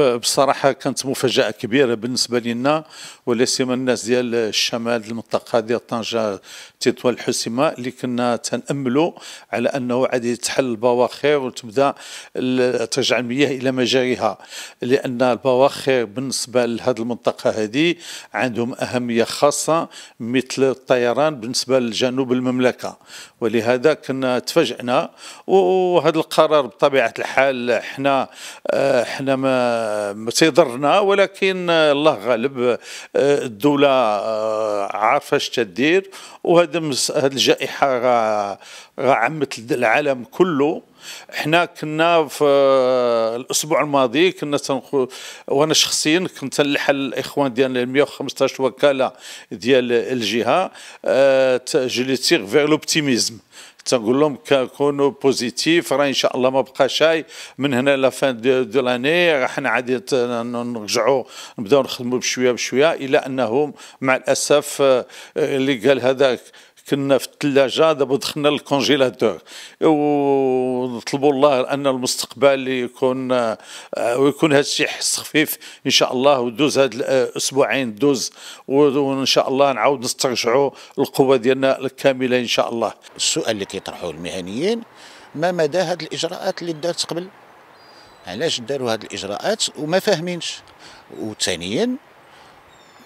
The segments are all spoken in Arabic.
بصراحه كانت مفاجاه كبيره بالنسبه لنا ولا سيما الناس ديال الشمال المنطقه ديال طنجه تطوان الحسيمة اللي كنا تناملوا على انه عاد تحل البواخر وتبدا ترجع المياه الى مجاريها لان البواخر بالنسبه لهذه المنطقه هذه عندهم اهميه خاصه مثل الطيران بالنسبه لجنوب المملكه ولهذا كنا تفاجئنا وهذا القرار بطبيعه الحال حنا آه، حنا ما تيضرنا ولكن الله غالب آه، الدوله آه، عارفه اش تدير وهذه الجائحه عمت العالم كله احنا كنا في الاسبوع الماضي كنا تنخو وانا شخصيا كنت نلحل الاخوان ديالنا 115 وكاله ديال الجهه جليتيغ فيغ لوبتيميزم تنقول لهم كونوا بوزيتيف راه ان شاء الله ما بقى شاي من هنا لا فان دو لاني احنا عادي نرجعوا نبداو نخدموا بشويه بشويه الى انهم مع الاسف آه، اللي قال هذاك كنا في الثلاجة دابا دخلنا للكونجيلاتور ونطلبوا الله أن المستقبل يكون ويكون آه، هذا الشيء حس خفيف إن شاء الله ودوز هاد الأسبوعين آه، دوز وإن شاء الله نعاود نسترجعوا القوة ديالنا الكاملة إن شاء الله السؤال اللي كيطرحوه المهنيين ما مدى هاد الإجراءات اللي دارت قبل علاش داروا هاد الإجراءات وما فاهمينش وثانيا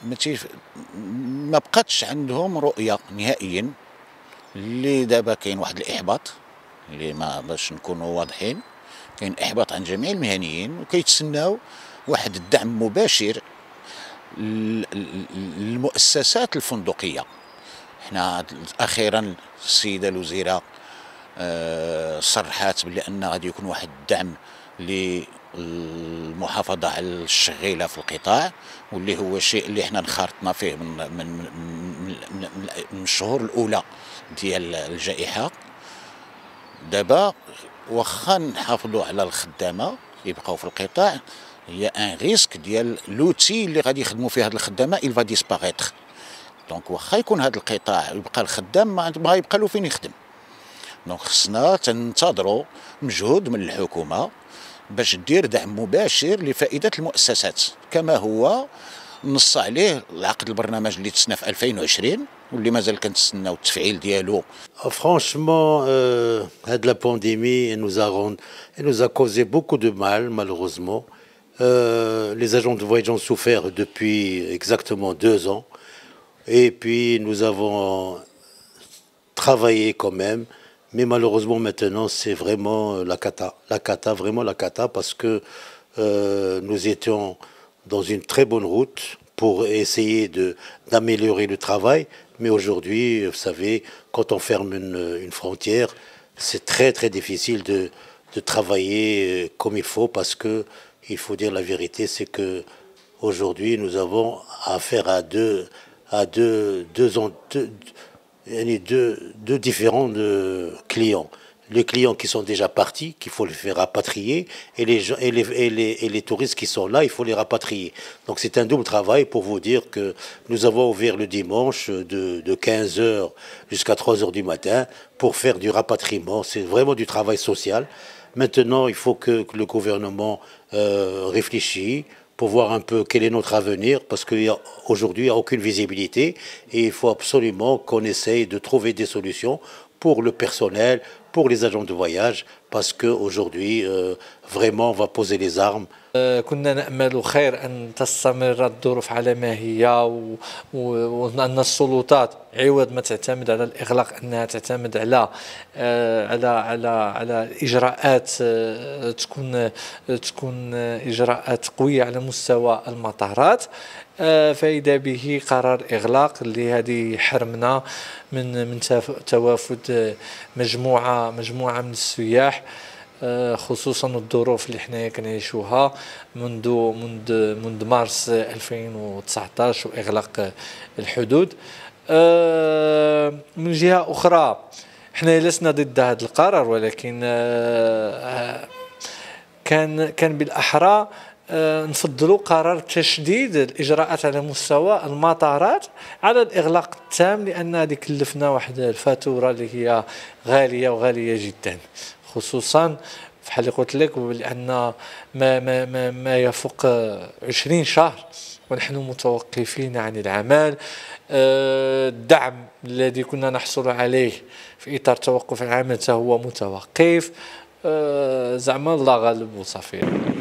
ما بقاتش عندهم رؤيه نهائيا اللي دابا كاين واحد الاحباط اللي ما باش نكونوا واضحين كاين احباط عند جميع المهنيين وكيتسناو واحد الدعم مباشر للمؤسسات الفندقيه حنا اخيرا السيده الوزيره آه، صرحات بلي ان غادي يكون واحد الدعم المحافظه على الشغيله في القطاع واللي هو الشيء اللي احنا انخرطنا فيه من من من, من الشهور الاولى ديال الجائحه دابا واخا نحافظوا على الخدامه يبقاو في القطاع هي ان ريسك ديال لوتي اللي غادي يخدموا فيه هاد الخدامه إل فا disparaître دونك واخا يكون هذا القطاع يبقى الخدام ما غيبقى له فين يخدم دونك خصنا تنتظروا مجهود من الحكومه باش دير دعم مباشر لفائده المؤسسات كما هو نص عليه العقد البرنامج اللي تسنى في 2020 واللي مازال كنتسناو التفعيل ديالو فرانشمون euh، هاد لا بانديمي نوزا غون نوزا كوزي بوكو دو مال مالوغوزمون لي اجون دو فواياج اون سوفير دوبوي اكزاكتومون دو زون اي بي نوزافون ترافايي travaillé Mais malheureusement, maintenant, c'est vraiment euh, la cata. La cata, vraiment la cata, parce que euh, nous étions dans une très bonne route pour essayer d'améliorer le travail. Mais aujourd'hui, euh, vous savez, quand on ferme une, frontière, c'est très très difficile de, travailler comme il faut parce que, il faut dire la vérité, c'est que aujourd'hui nous avons affaire à deux, à deux, deux il y a deux, deux différents de euh, clients. Les clients qui sont déjà partis, qu'il faut les faire rapatrier, et les, gens, et les, et les, touristes qui sont là, il faut les rapatrier. Donc c'est un double travail pour vous dire que nous avons ouvert le dimanche euh, de, de 15h jusqu'à 3h du matin pour faire du rapatriement. C'est vraiment du travail social. Maintenant, il faut que, le gouvernement euh, réfléchisse pour voir un peu quel est notre avenir, parce qu'aujourd'hui, il n'y a aucune visibilité, et il faut absolument qu'on essaye de trouver des solutions pour le personnel, pour les agents de voyage, parce qu'aujourd'hui, aujourd'hui, euh, vraiment, on va poser les armes آه، كنا نأمل خير أن تستمر الظروف على ما هي وأن السلطات عوض ما تعتمد على الإغلاق أنها تعتمد على آه، على على على إجراءات آه، تكون تكون إجراءات قوية على مستوى المطارات فإذا به قرار إغلاق اللي هذه حرمنا من من توافد مجموعة مجموعة من السياح آه، خصوصا الظروف اللي حنايا كنعيشوها منذ منذ منذ مارس 2019 واغلاق الحدود آه، من جهه اخرى حنا لسنا ضد هذا القرار ولكن آه، كان كان بالاحرى نفضلوا قرار تشديد الاجراءات على مستوى المطارات على الاغلاق التام لان هذه كلفنا واحد الفاتوره اللي هي غاليه وغاليه جدا خصوصا في حال قلت لك لان ما ما ما, ما يفوق 20 شهر ونحن متوقفين عن العمل آه، الدعم الذي كنا نحصل عليه في اطار توقف العمل هو متوقف آه، زعما الله غالب وصافي